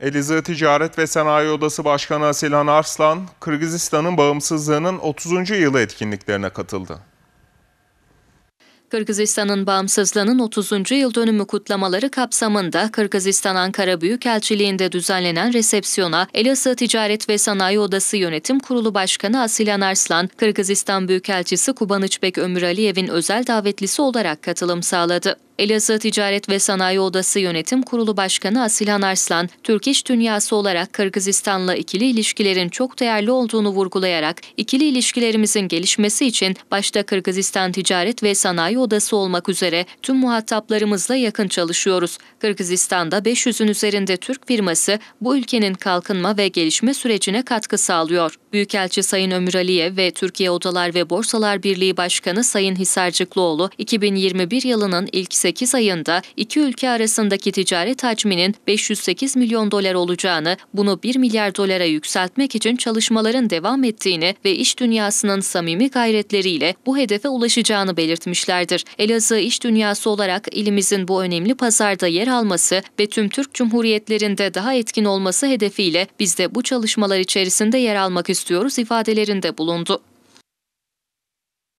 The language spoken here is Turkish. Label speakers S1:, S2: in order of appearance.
S1: Elize Ticaret ve Sanayi Odası Başkanı Asilhan Arslan, Kırgızistan'ın bağımsızlığının 30. yılı etkinliklerine katıldı.
S2: Kırgızistan'ın bağımsızlığının 30. yıl dönümü kutlamaları kapsamında Kırgızistan Ankara Büyükelçiliği'nde düzenlenen resepsiyona Elazığ Ticaret ve Sanayi Odası Yönetim Kurulu Başkanı Asilan Arslan, Kırgızistan Büyükelçisi Kubanıçbek Ömür Aliyev'in özel davetlisi olarak katılım sağladı. Elazığ Ticaret ve Sanayi Odası Yönetim Kurulu Başkanı Asilhan Arslan, Türk iş dünyası olarak Kırgızistan'la ikili ilişkilerin çok değerli olduğunu vurgulayarak, ikili ilişkilerimizin gelişmesi için başta Kırgızistan Ticaret ve Sanayi Odası olmak üzere tüm muhataplarımızla yakın çalışıyoruz. Kırgızistan'da 500'ün üzerinde Türk firması bu ülkenin kalkınma ve gelişme sürecine katkı sağlıyor. Büyükelçi Sayın Ömür Aliye ve Türkiye Odalar ve Borsalar Birliği Başkanı Sayın Hisarcıklıoğlu, 2021 yılının ilk 2008 ayında iki ülke arasındaki ticaret hacminin 508 milyon dolar olacağını, bunu 1 milyar dolara yükseltmek için çalışmaların devam ettiğini ve iş dünyasının samimi gayretleriyle bu hedefe ulaşacağını belirtmişlerdir. Elazığ iş dünyası olarak ilimizin bu önemli pazarda yer alması ve tüm Türk Cumhuriyetlerinde daha etkin olması hedefiyle biz de bu çalışmalar içerisinde yer almak istiyoruz ifadelerinde bulundu.